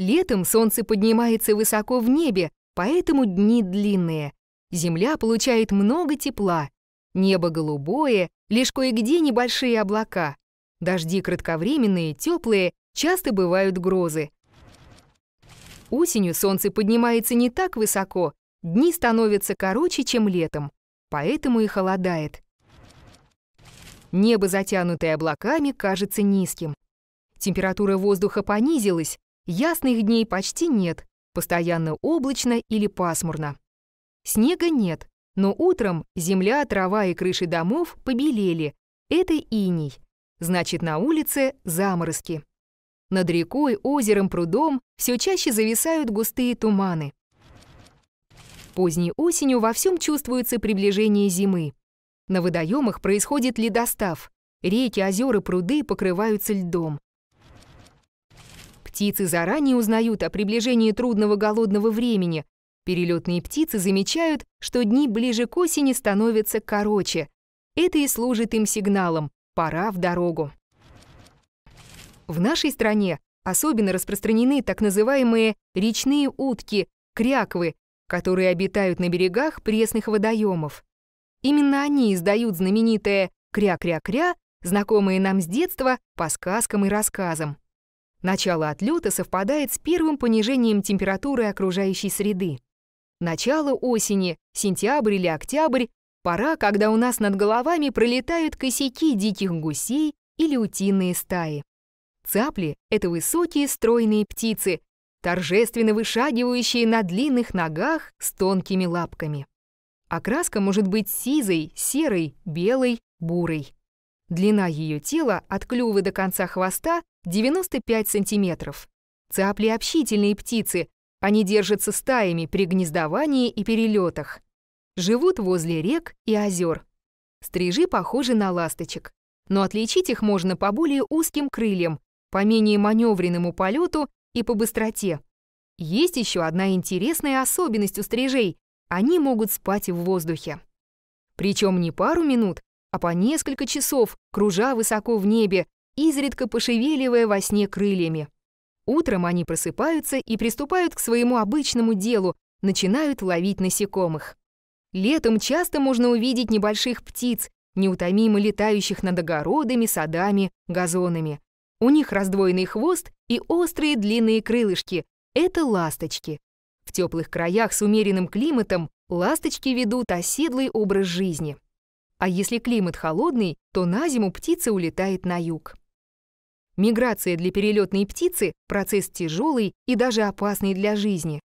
Летом солнце поднимается высоко в небе, поэтому дни длинные. Земля получает много тепла. Небо голубое, лишь кое-где небольшие облака. Дожди кратковременные, теплые, часто бывают грозы. Осенью солнце поднимается не так высоко, дни становятся короче, чем летом, поэтому и холодает. Небо, затянутое облаками, кажется низким. Температура воздуха понизилась, Ясных дней почти нет, постоянно облачно или пасмурно. Снега нет, но утром земля, трава и крыши домов побелели. Это иней. Значит, на улице заморозки. Над рекой, озером, прудом все чаще зависают густые туманы. Поздней осенью во всем чувствуется приближение зимы. На водоемах происходит ледостав. Реки, озера, пруды покрываются льдом. Птицы заранее узнают о приближении трудного голодного времени. Перелетные птицы замечают, что дни ближе к осени становятся короче. Это и служит им сигналом «пора в дорогу». В нашей стране особенно распространены так называемые речные утки, кряквы, которые обитают на берегах пресных водоемов. Именно они издают знаменитое «кря-кря-кря», знакомые нам с детства по сказкам и рассказам. Начало отлета совпадает с первым понижением температуры окружающей среды. Начало осени, сентябрь или октябрь — пора, когда у нас над головами пролетают косяки диких гусей или утиные стаи. Цапли — это высокие стройные птицы, торжественно вышагивающие на длинных ногах с тонкими лапками. Окраска может быть сизой, серой, белой, бурой. Длина ее тела от клюва до конца хвоста 95 сантиметров. Цапли — общительные птицы, они держатся стаями при гнездовании и перелетах. Живут возле рек и озер. Стрижи похожи на ласточек, но отличить их можно по более узким крыльям, по менее маневренному полету и по быстроте. Есть еще одна интересная особенность у стрижей — они могут спать в воздухе. Причем не пару минут, а по несколько часов, кружа высоко в небе, изредка пошевеливая во сне крыльями. Утром они просыпаются и приступают к своему обычному делу, начинают ловить насекомых. Летом часто можно увидеть небольших птиц, неутомимо летающих над огородами, садами, газонами. У них раздвоенный хвост и острые длинные крылышки. Это ласточки. В теплых краях с умеренным климатом ласточки ведут оседлый образ жизни. А если климат холодный, то на зиму птица улетает на юг. Миграция для перелетной птицы – процесс тяжелый и даже опасный для жизни.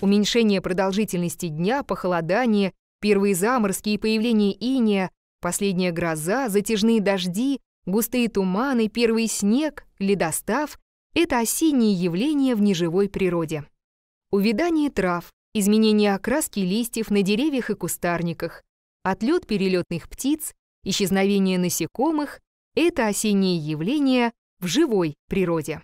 Уменьшение продолжительности дня, похолодание, первые заморозки и появление иния, последняя гроза, затяжные дожди, густые туманы, первый снег, ледостав – это осенние явления в неживой природе. Увядание трав, изменение окраски листьев на деревьях и кустарниках, отлет перелетных птиц, исчезновение насекомых, это осенние явления в живой природе.